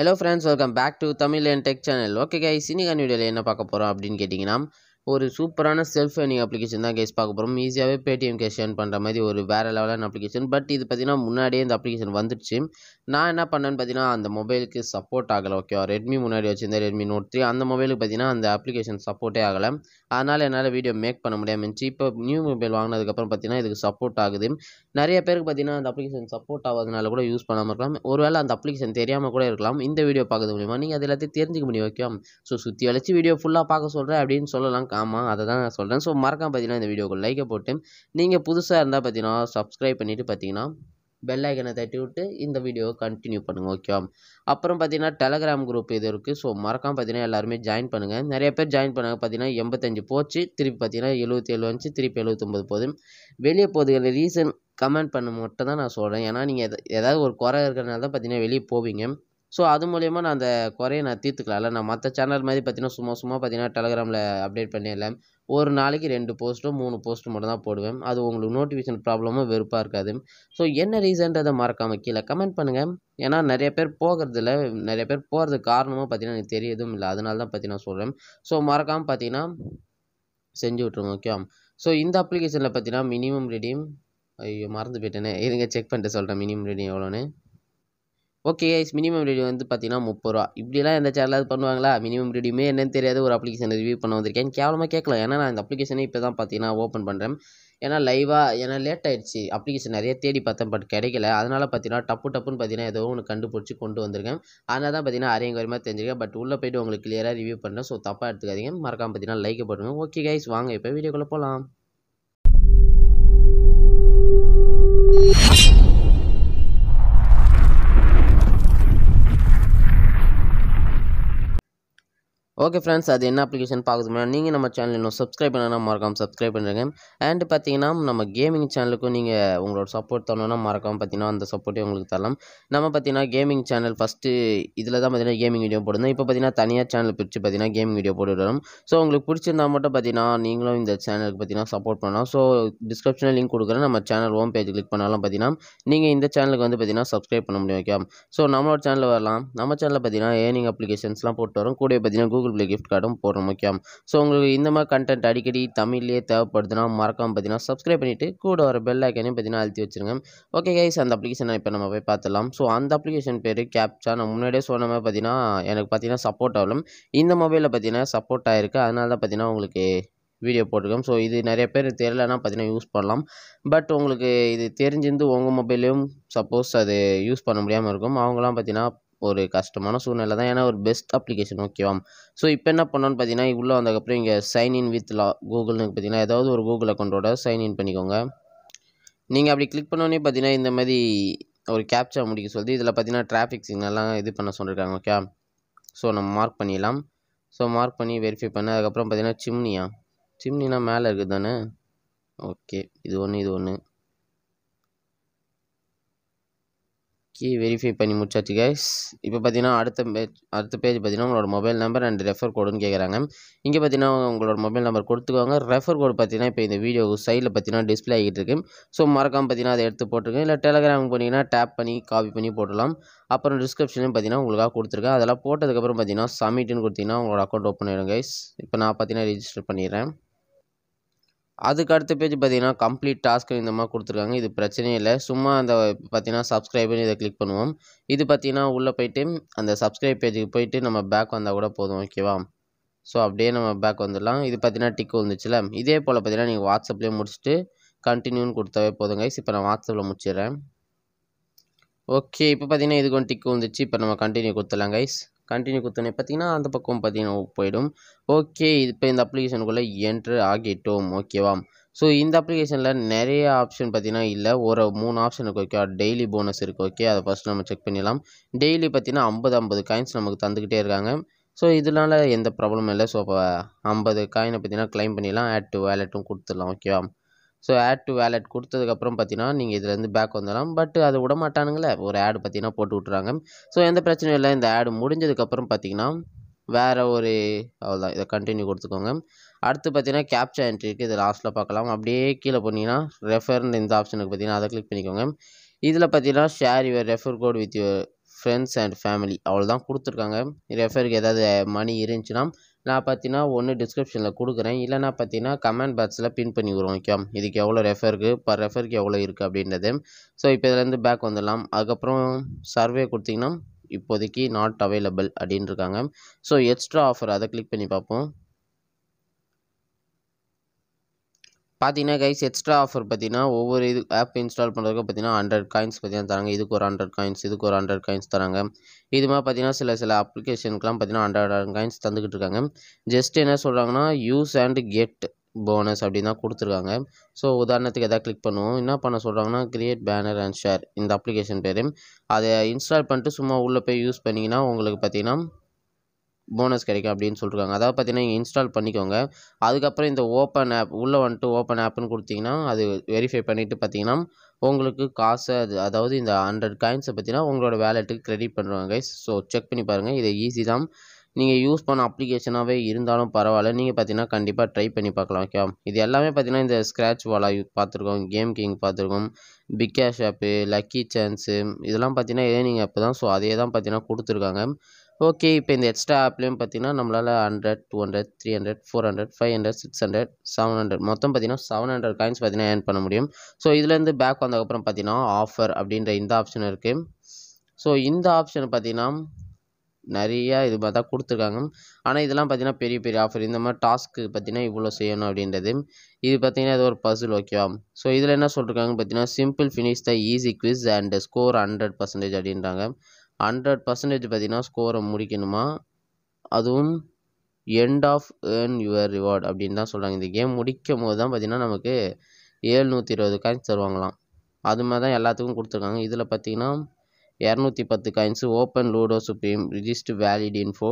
Hello friends welcome back to Tamil N tech channel okay guys இன்னைக்கான வீடியோவில் என்ன பார்க்க போகிறோம் அப்படின்னு கேட்டிங்கன்னா ஒரு சூப்பரான செல்ஃப் ஏர்னிங் அப்ளிகேஷன் தான் கேஸ் பார்க்க போகிறோம் ஈஸியாகவே பேடிஎம் கேஷ் ஏர்ன் பண்ணுற மாதிரி ஒரு வேறு லெவலான அப்ளிகேஷன் பட் இது பார்த்திங்கன்னா முன்னாடியே இந்த அப்ளிகேஷன் வந்துடுச்சு நான் என்ன பண்ணேன்னு பார்த்தீங்கன்னா அந்த மொபைலுக்கு சப்போர்ட் ஆகலை ஓகேவா ரெட்மி முன்னாடி வச்சுருந்தேன் ரெட்மி நோட் த்ரீ அந்த மொபைலுக்கு பார்த்தீங்கன்னா அந்த அப்ளிகேஷன் சப்போர்ட்டே ஆகலை அதனால் என்னால் வீடியோ மேக் பண்ண முடியாமல் இப்போ நியூ மொபைல் வாங்கினதுக்கப்புறம் பார்த்தீங்கன்னா இதுக்கு சப்போர்ட் ஆகுது நிறைய பேருக்கு பார்த்தீங்கன்னா அந்த அப்ளிகேஷன் சப்போர்ட் ஆகாதனால கூட யூஸ் பண்ணாமல் இருக்கலாம் ஒருவேளை அந்த அப்ளிகேஷன் தெரியாமல் கூட இருக்கலாம் இந்த வீடியோ பார்க்குறது மூலிமா நீங்கள் அது எல்லாத்தையும் தெரிஞ்சுக்க முடியும் ஓகேவா ஸோ சுற்றி வளைச்சி வீடியோ ஃபுல்லாக பார்க்க சொல்கிறேன் அப்படின்னு சொல்லலாம் ஆமாம் அதை தான் நான் சொல்கிறேன் ஸோ மறக்காம பார்த்தீங்கன்னா இந்த வீடியோக்கு லைக்கை போட்டு நீங்கள் புதுசாக இருந்தால் பார்த்தீங்கன்னா சப்ஸ்கிரைப் பண்ணிவிட்டு பார்த்தீங்கன்னா பெல் ஐக்கனை தட்டி விட்டு இந்த வீடியோவை கண்டினியூ பண்ணுங்கள் ஓகேவா அப்புறம் பார்த்தீங்கன்னா டெலகிராம் குரூப் இது இருக்குது ஸோ மறக்காமல் பார்த்தீங்கன்னா எல்லாருமே ஜாயின் பண்ணுங்கள் நிறைய பேர் ஜாயின் பண்ணாங்க பார்த்தீங்கன்னா எண்பத்தஞ்சு போச்சு திருப்பி பார்த்தீங்கன்னா எழுபத்தி ஏழு வந்துச்சு திருப்பி எழுபத்தொம்பது போதும் வெளியே போகுதுகள் ரீசன் கமெண்ட் பண்ண மட்டும் தான் நான் சொல்கிறேன் ஏன்னா நீங்கள் எதாவது ஒரு குறை இருக்கிறனால தான் பார்த்தீங்கன்னா வெளியே போவீங்க ஸோ அது மூலயமா நான் அந்த குறைய நான் தீர்த்துக்கலாம்ல நான் மற்ற சேனல் மாதிரி பார்த்தீங்கன்னா சும்மா சும்மா பார்த்தீங்கன்னா டெலகிராமில் அப்டேட் பண்ணிடலாம் ஒரு நாளைக்கு ரெண்டு போஸ்ட்டும் மூணு போஸ்ட்டு மட்டும் தான் போடுவேன் அது உங்களுக்கு நோட்டிஃபிகேஷன் ப்ராப்ளமும் வெறுப்பாக இருக்காது ஸோ என்ன ரீசன்றதை மறக்காமல் கீழே கமெண்ட் பண்ணுங்கள் ஏன்னா நிறைய பேர் போகிறதுல நிறைய பேர் போகிறதுக்கு காரணமும் பார்த்தீங்கன்னா எனக்கு தெரியதும் இல்லை அதனால தான் பார்த்தீங்கன்னா சொல்கிறேன் ஸோ மறக்காமல் பார்த்தீங்கன்னா செஞ்சு விட்ருங்க ஓகேவா ஸோ இந்த அப்ளிகேஷனில் பார்த்தீங்கன்னா மினிமம் ரெடியும் ஐயோ மறந்து போயிட்டேனே இருங்க செக் பண்ணிட்டு சொல்கிறேன் மினிமம் ரெடியும் எவ்வளோன்னு ஓகே கைஸ் மினிமம் ரேடியோ வந்து பார்த்தீங்கன்னா முப்பது ரூபா இப்படிலாம் எந்த சேனலாவது பண்ணுவாங்களா மினிமம் ரேடியுமே என்னன்னு தெரியாது ஒரு அப்ளிகேஷன் ரிவ்யூ பண்ண வந்திருக்கேன் கேவலமாக கேட்கலாம் ஏன்னா நான் இந்த அப்ளிகேஷனே இப்போ தான் பார்த்தீங்கன்னா ஓப்பன் பண்ணுறேன் ஏன்னா லைவாக ஏன்னா லேட் ஆகிடுச்சு அப்ளிகேஷன் நிறைய தேடி பார்த்தேன் பட் கிடைக்கல அதனால் பார்த்தீங்கன்னா டப்பு டப்புன்னு பார்த்தீங்கன்னா ஏதோ ஒன்று கண்டுபிடிச்சி கொண்டு வந்திருக்கேன் அதனால் தான் பார்த்தீங்கன்னா அரையும் குறையமாக தெரிஞ்சிருக்கேன் பட் உள்ளே போய்ட்டு உங்களுக்கு கிளியராக ரிவ்யூ பண்ணுறேன் ஸோ தப்பாக எடுத்துக்காதீங்க மறக்காம பார்த்தீங்கன்னா லைக் பண்ணுங்கள் ஓகே கைஸ் வாங்க இப்போ வீடியோக்குள்ளே போகலாம் ஓகே ஃப்ரெண்ட்ஸ் அது என்ன அப்ளிகேஷன் பார்க்குதுன்னா நீங்கள் நம்ம சேனல் இன்னும் சப்ஸ்கிரைப் பண்ணனா மறக்காம சப்ஸ்கிரைப் பண்ணுறேங்க அண்ட் பார்த்தீங்கன்னா நம்ம கேமிங் சேனலுக்கும் நீங்கள் உங்களோட சப்போர்ட் தரணும்னா மறக்காம பார்த்தீங்கன்னா அந்த சப்போர்ட்டே உங்களுக்கு தரலாம் நம்ம பார்த்தீங்கன்னா கேமிங் சேனல் ஃபஸ்ட்டு இதில் தான் பார்த்தீங்கன்னா கேமிங் வீடியோ போடணும் இப்போ பார்த்தீங்கன்னா தனியாக சேனல் பிரித்து பார்த்தீங்கன்னா கேமிங் வீடியோ போட்டுவிடணும் ஸோ உங்களுக்கு பிடிச்சிருந்தா மட்டும் பார்த்தீங்கன்னா நீங்களும் இந்த சேனலுக்கு பார்த்தீங்கன்னா சப்போர்ட் பண்ணலாம் ஸோ டிஸ்கிரிப்ஷனில் லிங்க் கொடுக்குறேன் நம்ம சேனல் ஹோம் பேஜ் கிளிக் பண்ணாலும் பார்த்தீங்கன்னா நீங்கள் இந்த சேனலுக்கு வந்து பார்த்தீங்கன்னா சப்ஸ்கிரைப் பண்ண முடியும் ஓகே ஸோ நம்மளோட சேனலில் வரலாம் நம்ம சேனலில் பார்த்தீங்கன்னா ஏர்னிங் அப்ளிகேஷன்ஸ்லாம் போட்டு வரும் கூட பார்த்தீங்கன்னா கூகுள் உள்ள கிஃப்ட் கார்டும் போடுற முக்கியம் ஸோ உங்களுக்கு இந்த மாதிரி கண்டென்ட் அடிக்கடி தமிழ்லேயே தேவைப்படுதுன்னா மறக்காமல் பார்த்தீங்கன்னா சப்ஸ்கிரைப் பண்ணிவிட்டு கூட வர பெல் ஐக்கனையும் பார்த்தீங்கன்னா அழுத்தி வச்சுருங்க ஓகே கைஸ் அந்த அப்ளிகேஷனை இப்போ நம்ம போய் பார்த்துலாம் ஸோ அந்த அப்ளிகேஷன் பேர் கேப்சா நான் முன்னாடியே சொன்ன மாதிரி பார்த்தீங்கன்னா எனக்கு பார்த்தீங்கன்னா சப்போர்ட் ஆகலும் இந்த மொபைலில் பார்த்தீங்கன்னா சப்போர்ட் ஆகிருக்கு அதனால தான் பார்த்தீங்கன்னா உங்களுக்கு வீடியோ போட்டிருக்கோம் ஸோ இது நிறைய பேர் தெரியலன்னா பார்த்தீங்கன்னா யூஸ் பண்ணலாம் பட் உங்களுக்கு இது தெரிஞ்சிருந்து உங்கள் மொபைலையும் சப்போஸ் அது யூஸ் பண்ண முடியாமல் இருக்கும் அவங்களாம் பார்த்தீங்கன்னா ஒரு கஷ்டமான சூழ்நிலை தான் ஏன்னா ஒரு பெஸ்ட் அப்ளிகேஷன் ஓகேவா ஸோ இப்போ என்ன பண்ணோன்னு பார்த்தீங்கன்னா உள்ளே வந்ததுக்கப்புறம் இங்கே சைன்இன் வித் லா கூகுள்னு பார்த்தீங்கன்னா ஏதாவது ஒரு கூகுள் அக்கௌண்ட்டோட சைன்இன் பண்ணிக்கோங்க நீங்கள் அப்படி கிளிக் பண்ணோன்னே பார்த்தீங்கன்னா இந்த மாதிரி ஒரு கேப்ச்சர் முடிக்க சொல்லி இதில் பார்த்தீங்கன்னா டிராஃபிக் சிக்னல்லாம் இது பண்ண சொல்லியிருக்காங்க ஓகே ஸோ நம்ம மார்க் பண்ணிடலாம் ஸோ மார்க் பண்ணி வெரிஃபை பண்ண அதுக்கப்புறம் பார்த்தீங்கன்னா சிம்னியா சிம்னினா மேலே இருக்குது தானே ஓகே இது ஒன்று இது ஒன்று ஓகே வெரிஃபை பண்ணி முடிச்சாச்சு கைஸ் இப்போ பார்த்தீங்கன்னா அடுத்த பேஜ் அடுத்த பேஜ் பார்த்தீங்கன்னா உங்களோட மொபைல் நம்பர் அண்ட் ரெஃபர் கோடுன்னு கேட்குறாங்க இங்கே பார்த்தீங்கன்னா உங்களோட மொபைல் நம்பர் கொடுத்துக்கோங்க ரெஃபர் கோடு பார்த்தீங்கன்னா இப்போ இந்த வீடியோ சைடில் பார்த்தீங்கன்னா டிஸ்பிளே ஆகிட்டு இருக்கு ஸோ மறக்காமல் பார்த்தீங்கன்னா அதை எடுத்து போட்டிருக்கேன் இல்லை டெலகிராம் போனீங்கன்னா டேப் பண்ணி காப்பி பண்ணி போட்டுடலாம் அப்புறம் டிஸ்கிரிப்ஷன்லையும் பார்த்தீங்கன்னா உங்களுக்காக கொடுத்துருக்கேன் அதெல்லாம் போட்டதுக்கப்புறம் பார்த்தீங்கன்னா சமிட்டுன்னு கொடுத்தீங்கன்னா உங்களோட அக்கௌண்ட் ஓப்பன் ஆகிடும் கைஸ் இப்போ நான் பார்த்தீங்கன்னா ரிஜிஸ்டர் பண்ணிடுறேன் அதுக்கு அடுத்த பேஜ் பார்த்தீங்கன்னா கம்ப்ளீட் டாஸ்க் இந்த மாதிரி கொடுத்துருக்காங்க இது பிரச்சனையே இல்லை சும்மா அந்த பார்த்தீங்கன்னா சப்ஸ்கிரைபர் இதை கிளிக் பண்ணுவோம் இது பார்த்தீங்கன்னா உள்ளே போயிட்டு அந்த சப்ஸ்கிரைப் பேஜுக்கு போயிட்டு நம்ம பேக் வந்தால் கூட போதும் ஓகேவா ஸோ அப்படியே நம்ம பேக் வந்துடலாம் இது பார்த்தீங்கன்னா டிக் வந்துச்சுல்ல இதே போல் பார்த்தீங்கன்னா நீங்கள் வாட்ஸ்அப்லேயே முடிச்சுட்டு கண்டினியூன்னு கொடுத்தாவே போதும் கைஸ் இப்போ நான் வாட்ஸ்அப்பில் முடிச்சிடுறேன் ஓகே இப்போ பார்த்தீங்கன்னா இதுக்கு ஒன்று டிக் வந்துச்சு இப்போ நம்ம கண்டினியூ கொடுத்துடலாம் கைஸ் கண்டினியூ குத்தோன்னே பார்த்தீங்கன்னா அந்த பக்கம் பார்த்தீங்கன்னா போயிடும் ஓகே இப்போ இந்த அப்ளிகேஷனுக்குள்ளே என்ட்ரு ஆகிட்டோம் ஓகேவா ஸோ இந்த அப்ளிகேஷனில் நிறைய ஆப்ஷன் பார்த்தீங்கன்னா இல்லை ஒரு மூணு ஆப்ஷன் இருக்குது ஓகே டெய்லி போனஸ் இருக்குது ஓகே அதை ஃபஸ்ட் நம்ம செக் பண்ணிடலாம் டெய்லி பார்த்தீங்கன்னா ஐம்பது ஐம்பது காயின்ஸ் நமக்கு தந்துக்கிட்டே இருக்காங்க ஸோ இதனால் எந்த ப்ராப்ளமும் இல்லை ஸோ ஐம்பது காயினை பார்த்தீங்கன்னா க்ளைம் பண்ணிடலாம் ஆட் டு வேலெட்டும் கொடுத்துடலாம் ஓகேவா ஸோ ஆட் டு வேலட் கொடுத்ததுக்கப்புறம் பார்த்தீங்கன்னா நீங்கள் இதுலேருந்து பேக் வந்துடலாம் பட் அது விட மாட்டானுங்களே ஒரு ஆடு பார்த்தீங்கன்னா போட்டு விட்றாங்க ஸோ எந்த பிரச்சனையும் இல்லை இந்த ஆடு முடிஞ்சதுக்கப்புறம் பார்த்தீங்கன்னா வேறு ஒரு அவ்வளோதான் இதை கண்டினியூ கொடுத்துக்கோங்க அடுத்து பார்த்தீங்கன்னா கேப்சா என்ட்ரி இருக்குது இது லாஸ்ட்டில் பார்க்கலாம் அப்படியே கீழே போனீங்கன்னா ரெஃபர்னு இந்த ஆப்ஷனுக்கு பார்த்தீங்கன்னா அதை கிளிக் பண்ணிக்கோங்க இதில் பார்த்தீங்கன்னா share your refer code with your friends and family அவ்வளோதான் கொடுத்துருக்காங்க ரெஃபருக்கு ஏதாவது மணி இருந்துச்சுன்னா நான் பார்த்தீங்கன்னா ஒன்று டிஸ்கிரிப்ஷனில் கொடுக்குறேன் இல்லைனா பார்த்தீங்கன்னா கமெண்ட் பாக்ஸில் பின் பண்ணி விடுவோம் ஓகே இதுக்கு எவ்வளோ ரெஃபருக்கு பர் ரெஃபருக்கு எவ்வளோ இருக்குது அப்படின்றது ஸோ இப்போ இதுலேருந்து பேக் வந்துடலாம் அதுக்கப்புறம் சர்வே கொடுத்திங்கன்னா இப்போதைக்கு நாட் அவைலபிள் அப்படின்ருக்காங்க ஸோ எக்ஸ்ட்ரா ஆஃபர் அதை கிளிக் பண்ணி பார்ப்போம் பார்த்தீங்கன்னா கைஸ் எக்ஸ்ட்ரா ஆஃபர் பார்த்தீங்கன்னா ஒவ்வொரு இது ஆப் இன்ஸ்டால் பண்ணுறதுக்கு பார்த்தீங்கன்னா ஹண்ட்ரட் காயின்ஸ் பார்த்தீங்கன்னா தராங்க இதுக்கு ஒரு ஹண்ட்ரட் காயின்ஸ் இதுக்கு ஒரு ஹண்ட்ரட் காயின்ஸ் தராங்க இது மாதிரி பார்த்தீங்கன்னா சில சில அப்ளிகேஷனுக்குலாம் பார்த்தீங்கன்னா ஹண்ட்ரட் காயின்ஸ் தந்துக்கிட்டு இருக்காங்க ஜஸ்ட் என்ன சொல்கிறாங்கன்னா யூஸ் அண்ட் கெட் போனஸ் அப்படின்னு தான் கொடுத்துருக்காங்க ஸோ உதாரணத்துக்கு எதாவது கிளிக் பண்ணுவோம் என்ன பண்ண சொல்கிறாங்கன்னா கிரியேட் பேனர் அண்ட் ஷேர் இந்த அப்ளிகேஷன் பேர் அதை இன்ஸ்டால் பண்ணிட்டு சும்மா உள்ளே போய் யூஸ் பண்ணிங்கன்னா உங்களுக்கு பார்த்தீங்கன்னா போனஸ் கிடைக்கும் அப்படின்னு சொல்லிருக்காங்க அதாவது பார்த்தீங்கன்னா இங்கே இன்ஸ்டால் பண்ணிக்கோங்க அதுக்கப்புறம் இந்த ஓப்பன் ஆப் உள்ளே வந்துட்டு ஓப்பன் ஆப்னு கொடுத்தீங்கன்னா அது வெரிஃபை பண்ணிவிட்டு பார்த்தீங்கன்னா உங்களுக்கு காசு அது அதாவது இந்த ஹண்ட்ரட் காயின்ஸை பார்த்தீங்கன்னா உங்களோட வேலெட்டுக்கு கிரெடிட் பண்ணுவாங்க ஸோ செக் பண்ணி பாருங்கள் இது ஈஸி தான் நீங்கள் யூஸ் பண்ண அப்ளிகேஷனாகவே இருந்தாலும் பரவாயில்ல நீங்கள் பார்த்தீங்கன்னா கண்டிப்பாக ட்ரை பண்ணி பார்க்கலாம் ஓகே இது எல்லாமே பார்த்தீங்கன்னா இந்த ஸ்க்ராட்ச் வாலா பார்த்துருக்கோம் கேம் கிங் பார்த்துருக்கோம் big cash app lucky chance இதெல்லாம் பார்த்தீங்கன்னா இதே நீங்கள் அப்போ தான் ஸோ அதே தான் பார்த்தீங்கன்னா கொடுத்துருக்காங்க ஓகே இப்போ இந்த எக்ஸ்ட்ரா ஆப்லேயும் பார்த்தீங்கன்னா நம்மளால் hundred two hundred three hundred four hundred five hundred six hundred seven hundred மொத்தம் பார்த்தீங்கன்னா செவன் ஹண்ட்ரட் காயின்ஸ் பார்த்தீங்கன்னா ஏர்ன் பண்ண முடியும் ஸோ இதுலேருந்து பேக் வந்ததுக்கப்புறம் பார்த்தீங்கன்னா ஆஃபர் அப்படின்ற இந்த ஆப்ஷன் இருக்குது ஸோ இந்த ஆப்ஷன் பார்த்தீங்கன்னா நிறையா இது பார்த்தா கொடுத்துருக்காங்க ஆனால் இதெல்லாம் பார்த்தீங்கன்னா பெரிய பெரிய ஆஃபர் இந்த மாதிரி டாஸ்க்கு பார்த்தீங்கன்னா இவ்வளோ செய்யணும் அப்படின்றது இது பார்த்தீங்கன்னா இது ஒரு பசில் ஓகேவா ஸோ இதில் என்ன சொல்லிருக்காங்கன்னு பார்த்தீங்கன்னா simple finish the easy quiz and score hundred percentage அப்படின்றாங்க ஹண்ட்ரட் பர்சன்டேஜ் பார்த்தீங்கன்னா ஸ்கோரை முடிக்கணுமா அதுவும் end of earn your reward அப்படின்னு தான் சொல்கிறாங்க இந்த கேம் முடிக்கும் போது தான் பார்த்தீங்கன்னா நமக்கு ஏழ்நூற்றி இருபது காயின்ஸ் தருவாங்களாம் அது மாதிரி தான் எல்லாத்துக்கும் கொடுத்துருக்காங்க இதில் பார்த்தீங்கன்னா இரநூத்தி பத்து coins open ludo supreme register valid info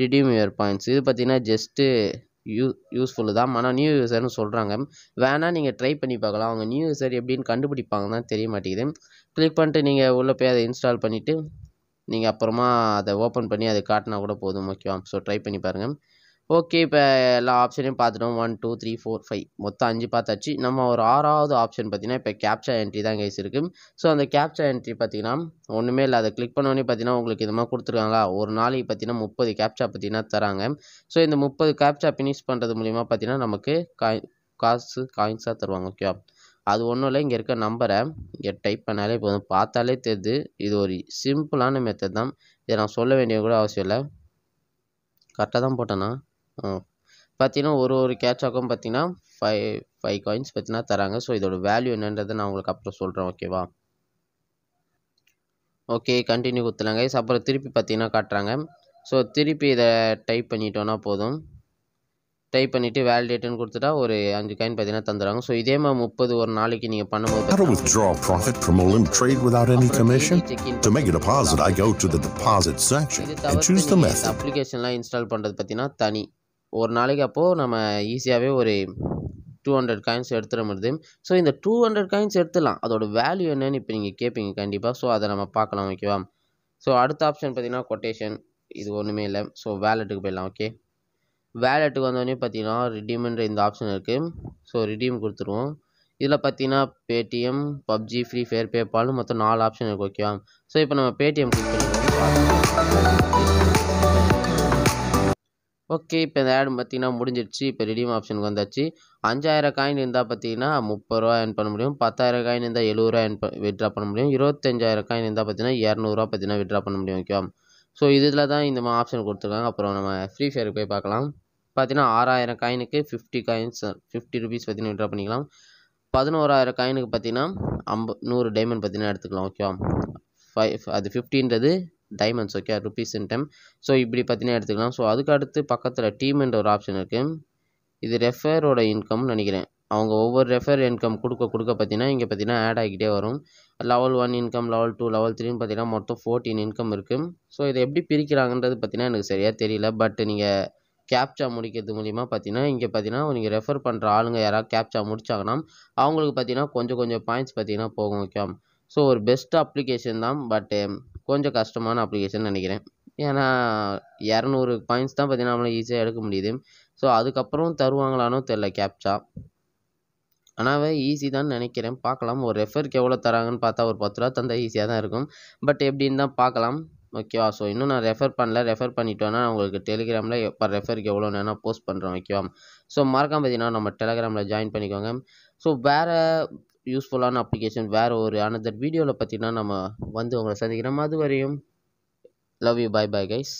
redeem your points இது பார்த்திங்கன்னா ஜஸ்ட்டு யூ யூஸ்ஃபுல்லு தான் ஆனால் நியூ யூசர்னு சொல்கிறாங்க வேணால் நீங்கள் ட்ரை பண்ணி பார்க்கலாம் அவங்க நியூ யூசர் எப்படின்னு கண்டுபிடிப்பாங்க தான் தெரிய மாட்டேங்குது கிளிக் பண்ணிட்டு நீங்கள் உள்ளே போய் அதை இன்ஸ்டால் பண்ணிவிட்டு நீங்கள் அப்புறமா அதை ஓப்பன் பண்ணி அதை காட்டினா கூட போதும் ஓகேவா ஸோ ட்ரை பண்ணி பாருங்கள் ஓகே இப்போ எல்லா ஆப்ஷனையும் பார்த்துட்டோம் one two three four five மொத்தம் அஞ்சு பார்த்தாச்சு நம்ம ஒரு ஆறாவது ஆப்ஷன் பார்த்தீங்கன்னா இப்போ கேப்சா என்ட்ரி தான் கைஸ் இருக்குது ஸோ அந்த கேப்சா என்ட்ரி பார்த்திங்கன்னா ஒன்றுமே இல்லை அதை கிளிக் பண்ணோடனே பார்த்தீங்கன்னா உங்களுக்கு இது மாதிரி கொடுத்துருக்காங்களா ஒரு நாளைக்கு பார்த்தீங்கன்னா முப்பது கேப்சா பார்த்திங்கன்னா தராங்க ஸோ இந்த முப்பது கேப்சா ஃபினிஷ் பண்ணுறது மூலிமா பார்த்தீங்கன்னா நமக்கு காய் காசு காயின்ஸாக தருவாங்க ஓகேவா அது ஒன்றும் இல்லை இங்கே இருக்க நம்பரை இங்கே டைப் பண்ணாலே போதும் பார்த்தாலே தெரியுது இது ஒரு சிம்பிளான மெத்தட் தான் இதை நான் சொல்ல வேண்டிய கூட அவசியம் இல்லை கரெக்டாக தான் போட்டேண்ணா பார்த்தீங்கன்னா ஒரு ஒரு கேட்சாக்கும் பார்த்தீங்கன்னா ஃபைவ் ஃபைவ் காயின்ஸ் பார்த்தீங்கன்னா தராங்க ஸோ இதோட வேல்யூ என்னன்றதை நான் உங்களுக்கு அப்புறம் சொல்கிறேன் ஓகேவா ஓகே கண்டினியூ கொடுத்துலாங்க அப்புறம் திருப்பி பார்த்தீங்கன்னா காட்டுறாங்க ஸோ திருப்பி இதை டைப் பண்ணிட்டோன்னா போதும் டைப் பண்ணிவிட்டு வேலிடேட்டுன்னு கொடுத்துட்டா ஒரு அஞ்சு காயின் பார்த்தீங்கன்னா தந்துடுவாங்க ஸோ இதே மாதிரி முப்பது ஒரு நாளைக்கு நீங்கள் பண்ணும்போது How to withdraw profit from a trade without any commission? To make a deposit, I go to the deposit section and choose the method. அப்ளிகேஷன்லாம் இன்ஸ்டால் பண்ணுறது பார்த்தீங்கன்னா தனி ஒரு நாளைக்கு அப்போது நம்ம ஈஸியாகவே ஒரு டூ ஹண்ட்ரட் காயின்ஸ் எடுத்துட முடியுது ஸோ இந்த டூ ஹண்ட்ரட் காயின்ஸ் எடுத்துடலாம் அதோட வேல்யூ என்னன்னு இப்போ நீங்கள் கேட்பீங்க கண்டிப்பாக ஸோ அதை நம்ம பார்க்கலாம் ஓகேவா ஸோ அடுத்த ஆப்ஷன் பார்த்தீங்கன்னா கொட்டேஷன் இது ஒன்றுமே இல்லை ஸோ வேலெட்டுக்கு போயிடலாம் ஓகே வேலெட்டுக்கு வந்தோடனே பார்த்தீங்கன்னா ரிடீம்ன்ற இந்த ஆப்ஷன் இருக்குது ஸோ ரிடீம் கொடுத்துருவோம் இதில் பார்த்தீங்கன்னா பேடிஎம் பப்ஜி ஃப்ரீ ஃபயர் பேபால்னு மொத்தம் நாலு ஆப்ஷன் இருக்குது ஓகேவா ஸோ இப்போ நம்ம பேடிஎம் கிளிக் பண்ணிடுவோம் ஓகே இப்போ இந்த ஆடு பார்த்தீங்கன்னா முடிஞ்சிடுச்சு இப்போ ரிடீம் ஆப்ஷனுக்கு வந்தாச்சு அஞ்சாயிரம் காயின் இருந்தால் பார்த்தீங்கன்னா முப்பது ரூபா ஏர்ன் பண்ண முடியும் பத்தாயிரம் காயின் இருந்தால் எழுபது ரூபா ஏர்ன் விட்ரா பண்ண முடியும் இருபத்தஞ்சாயிரம் காயின் இருந்தால் பார்த்தீங்கன்னா இரநூறுவா பார்த்தீங்கன்னா விட்ரா பண்ண முடியும் ஓகேவா ஸோ இதில் தான் இந்த மாதிரி ஆப்ஷன் கொடுத்துருக்காங்க அப்புறம் நம்ம ஃப்ரீ ஃபயருக்கு போய் பார்க்கலாம் பார்த்தீங்கன்னா ஆறாயிரம் காயினுக்கு ஃபிஃப்டி காயின்ஸ் ஃபிஃப்டி ருபீஸ் பார்த்தீங்கன்னா விட்ரா பண்ணிக்கலாம் பதினோராயிரம் காயினுக்கு பார்த்தீங்கன்னா ஐம்ப நூறு டைமண்ட் பார்த்தீங்கன்னா எடுத்துக்கலாம் ஓகேவா ஃபைவ் அது ஃபிஃப்டின்றது diamonds okay rupees in time so இப்படி பார்த்தீங்கன்னா எடுத்துக்கலாம் ஸோ அதுக்கு அடுத்து பக்கத்தில் டீம்ன்ற ஒரு ஆப்ஷன் இருக்குது இது ரெஃபரோட இன்கம்னு நினைக்கிறேன் அவங்க ஒவ்வொரு ரெஃபர் இன்கம் கொடுக்க கொடுக்க பார்த்தீங்கன்னா இங்கே பார்த்தீங்கன்னா ஆட் ஆகிக்கிட்டே வரும் level one income level two level த்ரீன்னு பார்த்தீங்கன்னா மொத்தம் ஃபோர்டீன் இன்கம் இருக்குது ஸோ இதை எப்படி பிரிக்கிறாங்கன்றது பார்த்தீங்கன்னா எனக்கு சரியாக தெரியல பட் நீங்கள் கேப்ச்சா முடிக்கிறது மூலிமா பார்த்தீங்கன்னா இங்கே பார்த்தீங்கன்னா நீங்கள் ரெஃபர் பண்ணுற ஆளுங்க யாராவது கேப்சா முடித்தாங்கன்னா அவங்களுக்கு பார்த்தீங்கன்னா கொஞ்சம் கொஞ்சம் பாயிண்ட்ஸ் பார்த்தீங்கன்னா போகும் ஓகே ஸோ ஒரு பெஸ்ட் அப்ளிகேஷன் தான் பட்டு கொஞ்சம் கஷ்டமான அப்ளிகேஷன் நினைக்கிறேன் ஏன்னா இரநூறு பாயிண்ட்ஸ் தான் பார்த்தீங்கன்னா நம்மளால் ஈஸியாக எடுக்க முடியுது ஸோ அதுக்கப்புறம் தருவாங்களானோ தெரில கேப்ச்சா ஆனால் ஈஸி தான் நினைக்கிறேன் பார்க்கலாம் ஒரு ரெஃபருக்கு எவ்வளோ தராங்கன்னு பார்த்தா ஒரு பத்து ரூபா தந்தால் ஈஸியாக தான் இருக்கும் பட் எப்படின்னு தான் பார்க்கலாம் ஓகேவா ஸோ இன்னும் நான் ரெஃபர் பண்ணல ரெஃபர் பண்ணிட்டோன்னா உங்களுக்கு டெலிகிராமில் எப்போ ரெஃபருக்கு எவ்வளோ நேரம் போஸ்ட் பண்ணுறேன் ஓகேவா ஸோ மறக்காம பார்த்தீங்கன்னா நம்ம டெலிகிராமில் ஜாயின் பண்ணிக்கோங்க ஸோ வேறு யூஸ்ஃபுல்லான அப்ளிகேஷன் வேறு ஒரு அனதர் வீடியோவில் பார்த்தீங்கன்னா நம்ம வந்து உங்களை சந்திக்கிறோம் அது வரையும் love you bye bye guys